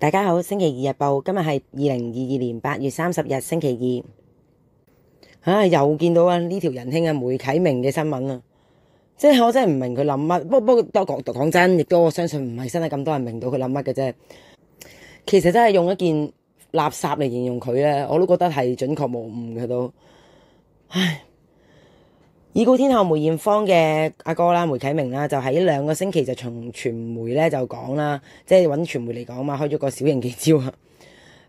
大家好，星期二日报，今日系二零二二年八月三十日星期二。啊，又见到啊呢条人兄啊梅启明嘅新闻啊，即系我真系唔明佢谂乜，不不过都讲讲真，亦都我相信唔系真系咁多人明到佢谂乜嘅啫。其实真系用一件垃圾嚟形容佢咧，我都觉得系准确无误嘅都，唉。已故天后梅艳芳嘅阿哥啦，梅启明啦，就喺两个星期就从传媒咧就讲啦，即系揾传媒嚟讲嘛，开咗个小型嘅招啊。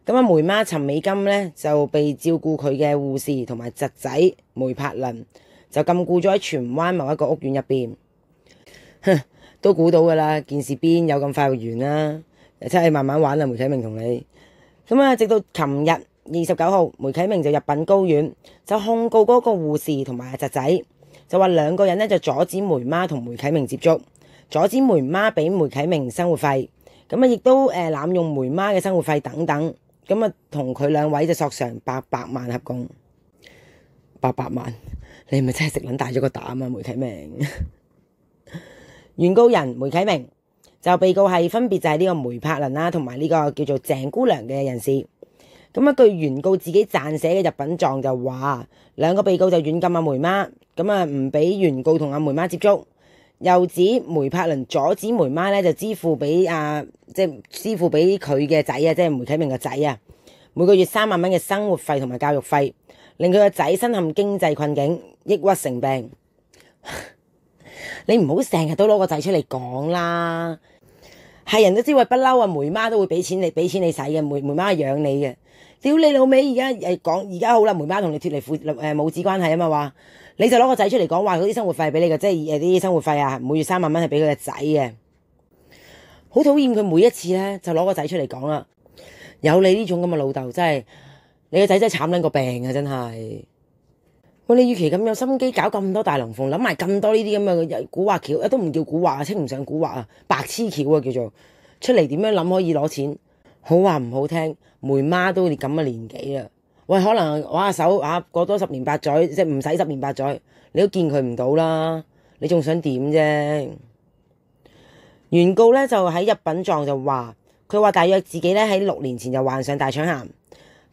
咁啊，梅妈陈美金咧就被照顾佢嘅护士同埋侄仔梅柏麟就禁锢咗喺荃湾某一个屋苑入边。都估到噶啦，件事边有咁快会完啦？真系慢慢玩啦，梅启明同你。咁啊，直到琴日二十九号，梅启明就入禀高院，就控告嗰个护士同埋侄仔。就話兩個人咧，就阻止梅媽同梅啟明接觸，阻止梅媽俾梅啟明生活費，咁啊，亦都誒濫用梅媽嘅生活費等等，咁啊，同佢兩位就索償八百萬合共八百萬。你咪真係食撚大咗個膽啊！梅啟明原告人梅啟明就被告係分別就係呢個梅柏麟啦，同埋呢個叫做鄭姑娘嘅人士。咁啊，對原告自己撰寫嘅入品狀就話兩個被告就軟禁阿梅媽。咁啊，唔俾原告同阿梅妈接触，又指梅柏伦阻止梅妈咧就支付俾啊，即系支付俾佢嘅仔啊，即系梅启明嘅仔啊，每个月三万蚊嘅生活费同埋教育费，令佢个仔身陷经济困境、抑郁成病。你唔好成日都攞个仔出嚟讲啦。系人都知话不嬲啊，梅妈都会俾钱你俾钱你使嘅，梅梅妈养你嘅。屌你老味，而家诶讲而家好啦，梅妈同你脱离父母子关系啊嘛，话你就攞个仔出嚟讲话嗰啲生活费俾你嘅，即系诶啲生活费啊，每月三万蚊系俾佢个仔嘅。好讨厌佢每一次咧就攞个仔出嚟讲啦，有你呢种咁嘅老豆真系，你个仔真系惨撚个病啊，真系。喂，你與其咁有心機搞咁多大龍鳳，諗埋咁多呢啲咁嘅古惑橋，都唔叫古惑啊，稱唔上古惑啊，白痴橋啊，叫做出嚟點樣諗可以攞錢？好話唔好聽，梅媽都咁嘅年紀啦。喂，可能我阿手啊，過多十年八載，即系唔使十年八載，你都見佢唔到啦，你仲想點啫？原告咧就喺入品狀就話，佢話大約自己咧喺六年前就患上大腸癌。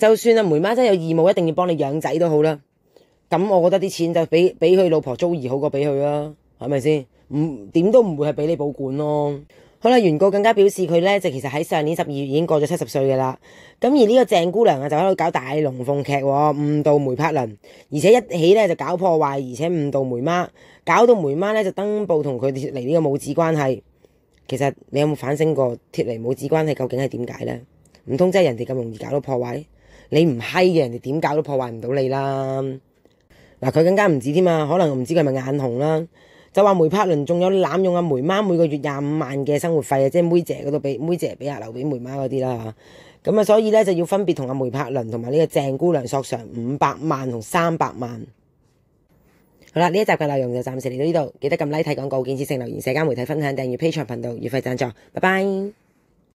就算阿梅妈真系有义务一定要帮你养仔都好啦，咁我觉得啲钱就俾俾佢老婆租二好过俾佢啦，系咪先？唔点都唔会系俾你保管咯。好啦，原告更加表示佢咧就其实喺上年十二月已经过咗七十岁噶啦，咁而呢个郑姑娘啊就喺度搞大龙凤剧误导梅柏伦，而且一起咧就搞破坏，而且误导梅妈，搞到梅妈咧就登报同佢脱离呢个母子关系。其实你有冇反省过脱离母子关系究竟系点解呢？唔通真系人哋咁容易搞到破坏？你唔閪嘅，人哋點搞都破壞唔到你啦。嗱，佢更加唔止添啊，可能唔知佢系咪眼紅啦，就話梅柏倫仲有濫用阿梅媽每個月廿五萬嘅生活費啊，即系妹姐嗰度俾妹姐俾阿留俾梅媽嗰啲啦咁啊，所以咧就要分別同阿梅柏倫同埋呢個鄭姑娘索償五百萬同三百萬。好啦，呢一集嘅內容就暫時嚟到呢度，記得撳 Like 睇广告、建設性留言、社交媒體分享、訂閱 p a 频頻道、月費贊助，拜拜。